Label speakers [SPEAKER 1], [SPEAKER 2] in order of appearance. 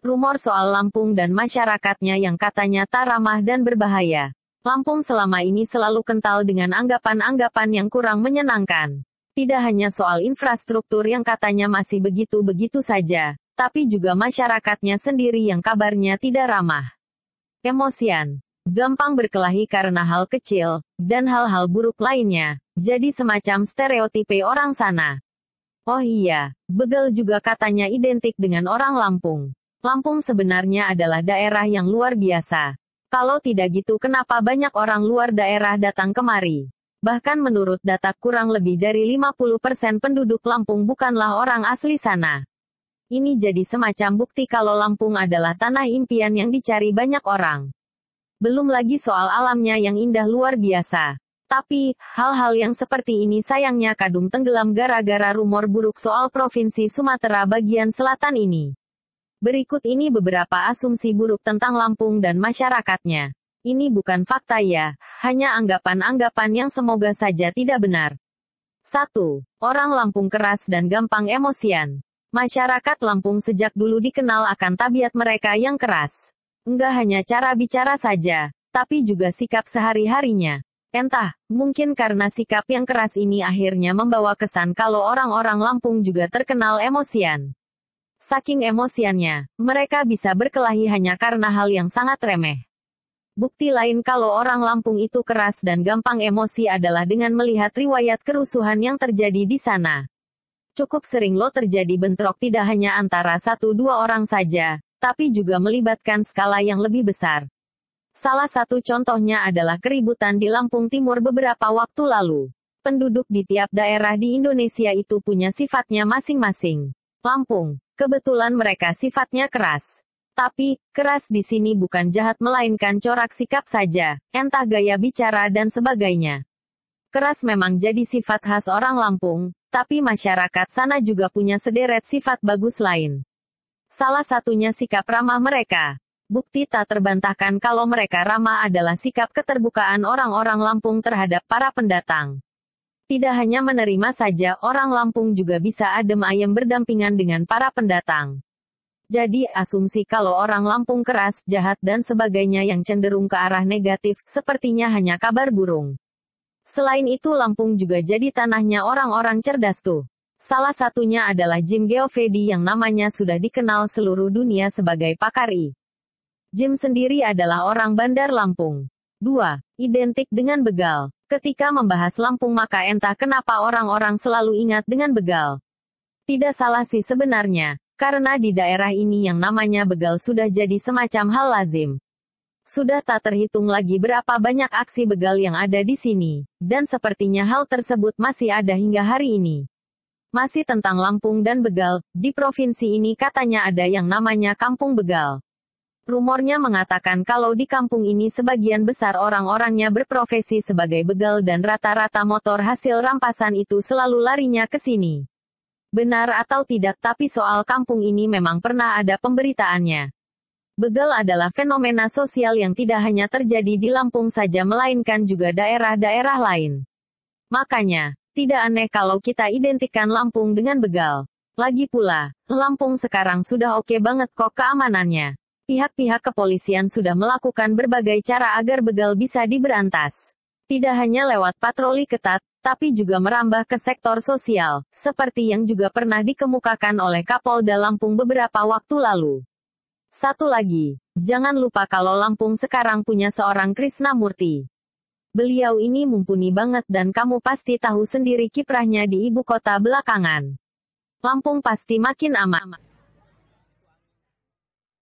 [SPEAKER 1] Rumor soal Lampung dan masyarakatnya yang katanya tak ramah dan berbahaya. Lampung selama ini selalu kental dengan anggapan-anggapan yang kurang menyenangkan. Tidak hanya soal infrastruktur yang katanya masih begitu-begitu saja, tapi juga masyarakatnya sendiri yang kabarnya tidak ramah. Emosian, gampang berkelahi karena hal kecil, dan hal-hal buruk lainnya, jadi semacam stereotipe orang sana. Oh iya, begal juga katanya identik dengan orang Lampung. Lampung sebenarnya adalah daerah yang luar biasa. Kalau tidak gitu kenapa banyak orang luar daerah datang kemari? Bahkan menurut data kurang lebih dari 50% penduduk Lampung bukanlah orang asli sana. Ini jadi semacam bukti kalau Lampung adalah tanah impian yang dicari banyak orang. Belum lagi soal alamnya yang indah luar biasa. Tapi, hal-hal yang seperti ini sayangnya kadung tenggelam gara-gara rumor buruk soal Provinsi Sumatera bagian selatan ini. Berikut ini beberapa asumsi buruk tentang Lampung dan masyarakatnya. Ini bukan fakta ya, hanya anggapan-anggapan yang semoga saja tidak benar. 1. Orang Lampung keras dan gampang emosian. Masyarakat Lampung sejak dulu dikenal akan tabiat mereka yang keras. Enggak hanya cara bicara saja, tapi juga sikap sehari-harinya. Entah, mungkin karena sikap yang keras ini akhirnya membawa kesan kalau orang-orang Lampung juga terkenal emosian. Saking emosiannya, mereka bisa berkelahi hanya karena hal yang sangat remeh. Bukti lain kalau orang Lampung itu keras dan gampang emosi adalah dengan melihat riwayat kerusuhan yang terjadi di sana. Cukup sering lo terjadi bentrok tidak hanya antara satu dua orang saja, tapi juga melibatkan skala yang lebih besar. Salah satu contohnya adalah keributan di Lampung Timur beberapa waktu lalu. Penduduk di tiap daerah di Indonesia itu punya sifatnya masing-masing. Lampung, kebetulan mereka sifatnya keras. Tapi, keras di sini bukan jahat melainkan corak sikap saja, entah gaya bicara dan sebagainya. Keras memang jadi sifat khas orang Lampung, tapi masyarakat sana juga punya sederet sifat bagus lain. Salah satunya sikap ramah mereka bukti tak terbantahkan kalau mereka ramah adalah sikap keterbukaan orang-orang Lampung terhadap para pendatang. Tidak hanya menerima saja, orang Lampung juga bisa adem ayem berdampingan dengan para pendatang. Jadi, asumsi kalau orang Lampung keras, jahat dan sebagainya yang cenderung ke arah negatif, sepertinya hanya kabar burung. Selain itu Lampung juga jadi tanahnya orang-orang cerdas tuh. Salah satunya adalah Jim Geovedi yang namanya sudah dikenal seluruh dunia sebagai pakar I. Jim sendiri adalah orang Bandar Lampung. 2. Identik dengan begal. Ketika membahas Lampung maka entah kenapa orang-orang selalu ingat dengan begal. Tidak salah sih sebenarnya, karena di daerah ini yang namanya begal sudah jadi semacam hal lazim. Sudah tak terhitung lagi berapa banyak aksi begal yang ada di sini, dan sepertinya hal tersebut masih ada hingga hari ini. Masih tentang Lampung dan begal, di provinsi ini katanya ada yang namanya Kampung Begal. Rumornya mengatakan kalau di kampung ini sebagian besar orang-orangnya berprofesi sebagai begal dan rata-rata motor hasil rampasan itu selalu larinya ke sini. Benar atau tidak tapi soal kampung ini memang pernah ada pemberitaannya. Begal adalah fenomena sosial yang tidak hanya terjadi di Lampung saja melainkan juga daerah-daerah lain. Makanya, tidak aneh kalau kita identikan Lampung dengan begal. Lagi pula, Lampung sekarang sudah oke okay banget kok keamanannya. Pihak-pihak kepolisian sudah melakukan berbagai cara agar begal bisa diberantas. Tidak hanya lewat patroli ketat, tapi juga merambah ke sektor sosial, seperti yang juga pernah dikemukakan oleh Kapolda Lampung beberapa waktu lalu. Satu lagi, jangan lupa kalau Lampung sekarang punya seorang Krisna Murti. Beliau ini mumpuni banget dan kamu pasti tahu sendiri kiprahnya di ibu kota belakangan. Lampung pasti makin aman.